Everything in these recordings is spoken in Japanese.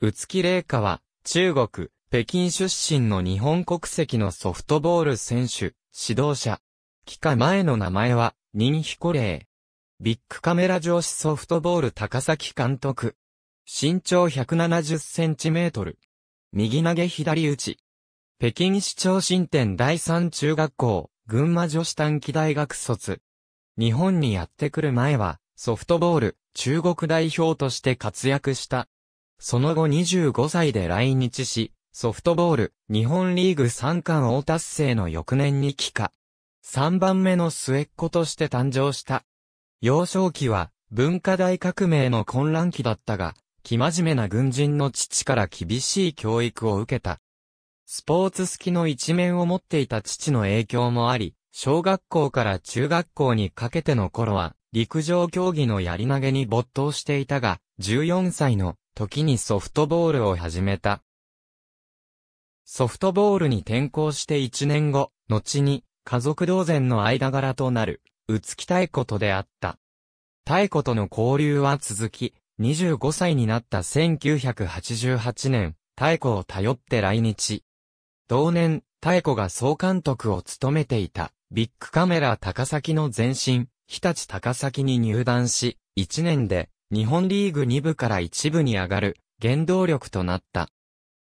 宇津木麗華は、中国、北京出身の日本国籍のソフトボール選手、指導者。帰化前の名前は、任彦麗。ビッグカメラ上司ソフトボール高崎監督。身長170センチメートル。右投げ左打ち。北京市長新店第三中学校、群馬女子短期大学卒。日本にやってくる前は、ソフトボール、中国代表として活躍した。その後25歳で来日し、ソフトボール、日本リーグ3冠王達成の翌年に帰化。3番目の末っ子として誕生した。幼少期は、文化大革命の混乱期だったが、生真面目な軍人の父から厳しい教育を受けた。スポーツ好きの一面を持っていた父の影響もあり、小学校から中学校にかけての頃は、陸上競技のやり投げに没頭していたが、14歳の時にソフトボールを始めた。ソフトボールに転向して1年後、後に家族同然の間柄となる、うつき太こと出会った。太子との交流は続き、25歳になった1988年、太子を頼って来日。同年、太子が総監督を務めていた、ビッグカメラ高崎の前身、日立高崎に入団し、1年で日本リーグ2部から1部に上がる原動力となった。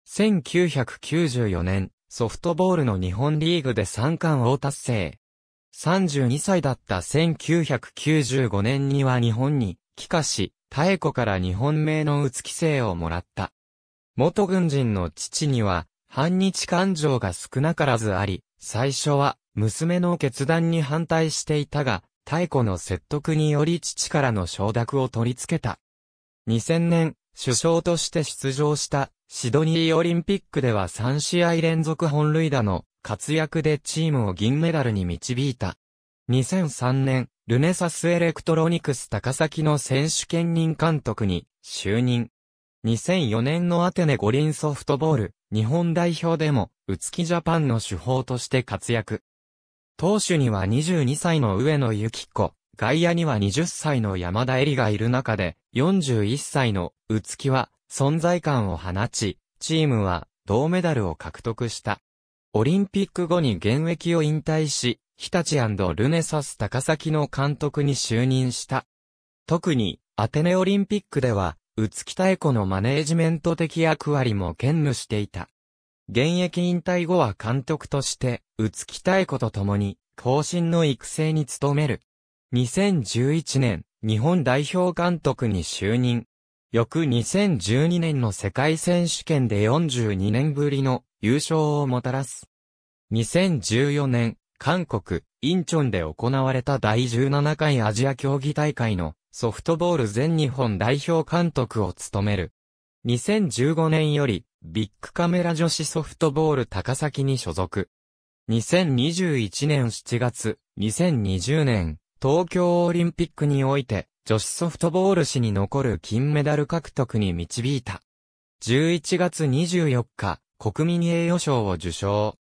1994年、ソフトボールの日本リーグで3冠を達成。32歳だった1995年には日本に帰化し、妙子から日本名の打つ規制をもらった。元軍人の父には、反日感情が少なからずあり、最初は娘の決断に反対していたが、太古の説得により父からの承諾を取り付けた。2000年、首相として出場したシドニーオリンピックでは3試合連続本塁打の活躍でチームを銀メダルに導いた。2003年、ルネサスエレクトロニクス高崎の選手兼任監督に就任。2004年のアテネ五輪ソフトボール日本代表でも、うつきジャパンの主砲として活躍。投手には22歳の上野幸子、外野には20歳の山田恵里がいる中で、41歳の宇月は存在感を放ち、チームは銅メダルを獲得した。オリンピック後に現役を引退し、日立ルネサス高崎の監督に就任した。特に、アテネオリンピックでは、宇月太鼓のマネージメント的役割も兼務していた。現役引退後は監督として、宇木い子と共に、後進の育成に努める。2011年、日本代表監督に就任。翌2012年の世界選手権で42年ぶりの優勝をもたらす。2014年、韓国、インチョンで行われた第17回アジア競技大会のソフトボール全日本代表監督を務める。2015年より、ビッグカメラ女子ソフトボール高崎に所属。2021年7月、2020年、東京オリンピックにおいて、女子ソフトボール史に残る金メダル獲得に導いた。11月24日、国民栄誉賞を受賞。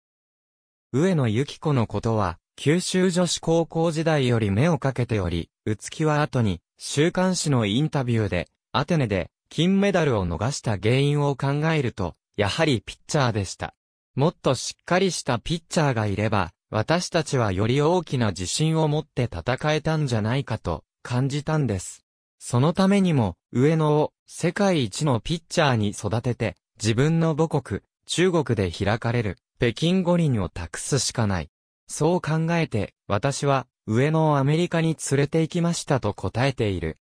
上野由紀子のことは、九州女子高校時代より目をかけており、うつきは後に、週刊誌のインタビューで、アテネで、金メダルを逃した原因を考えると、やはりピッチャーでした。もっとしっかりしたピッチャーがいれば、私たちはより大きな自信を持って戦えたんじゃないかと感じたんです。そのためにも、上野を世界一のピッチャーに育てて、自分の母国、中国で開かれる北京五輪を託すしかない。そう考えて、私は上野をアメリカに連れて行きましたと答えている。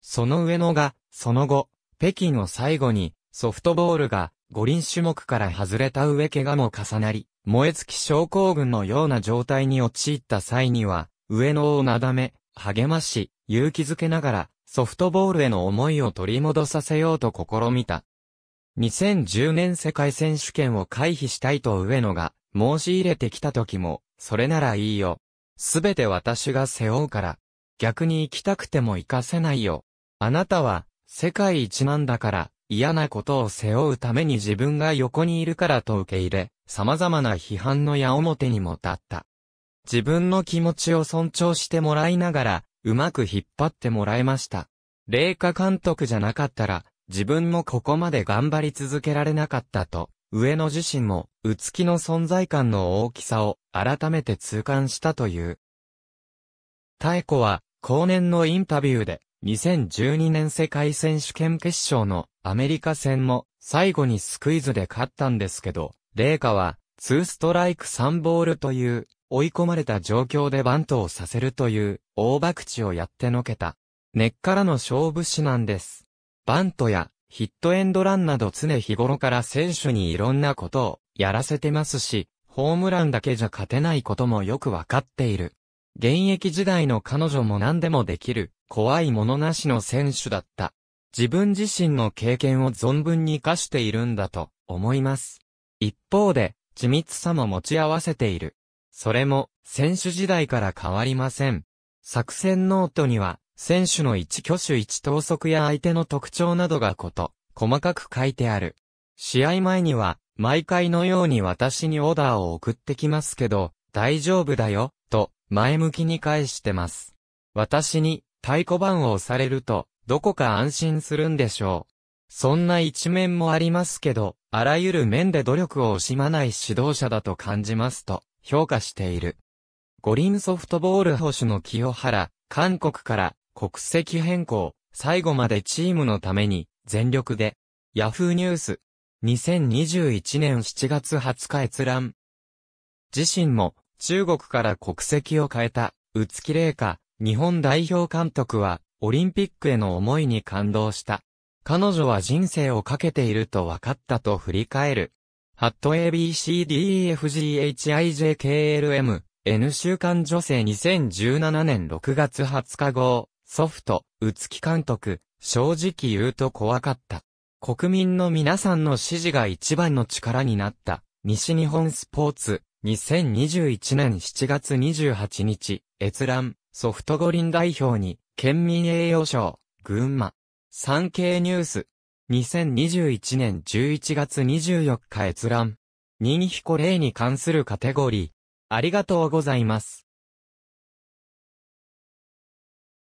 その上野が、その後、北京を最後に、ソフトボールが五輪種目から外れた上怪我も重なり、燃え尽き症候群のような状態に陥った際には、上野をなだめ、励まし、勇気づけながら、ソフトボールへの思いを取り戻させようと試みた。2010年世界選手権を回避したいと上野が申し入れてきた時も、それならいいよ。すべて私が背負うから。逆に行きたくても行かせないよ。あなたは世界一なんだから、嫌なことを背負うために自分が横にいるからと受け入れ、様々な批判の矢面にも立った。自分の気持ちを尊重してもらいながら、うまく引っ張ってもらえました。霊下監督じゃなかったら、自分もここまで頑張り続けられなかったと、上野自身も、うつきの存在感の大きさを改めて痛感したという。太子は、後年のインタビューで、2012年世界選手権決勝のアメリカ戦も最後にスクイズで勝ったんですけど、レイカは2ストライク3ボールという追い込まれた状況でバントをさせるという大爆地をやってのけた。根っからの勝負師なんです。バントやヒットエンドランなど常日頃から選手にいろんなことをやらせてますし、ホームランだけじゃ勝てないこともよくわかっている。現役時代の彼女も何でもできる怖いものなしの選手だった。自分自身の経験を存分に活かしているんだと思います。一方で、緻密さも持ち合わせている。それも、選手時代から変わりません。作戦ノートには、選手の一挙手一投足や相手の特徴などがこと、細かく書いてある。試合前には、毎回のように私にオーダーを送ってきますけど、大丈夫だよ、と、前向きに返してます。私に、太鼓判を押されると、どこか安心するんでしょう。そんな一面もありますけど、あらゆる面で努力を惜しまない指導者だと感じますと、評価している。五輪ソフトボール保守の清原、韓国から国籍変更、最後までチームのために全力で。ヤフーニュース。2021年7月20日閲覧。自身も中国から国籍を変えた、うきれ麗か。日本代表監督は、オリンピックへの思いに感動した。彼女は人生をかけていると分かったと振り返る。ハット ABCDEFGHIJKLM N 週刊女性2017年6月20日号ソフト、うつき監督、正直言うと怖かった。国民の皆さんの支持が一番の力になった。西日本スポーツ、2021年7月28日、閲覧。ソフト五輪代表に、県民栄誉賞、群馬。産経ニュース。2021年11月24日閲覧。任彦例に関するカテゴリー。ありがとうございます。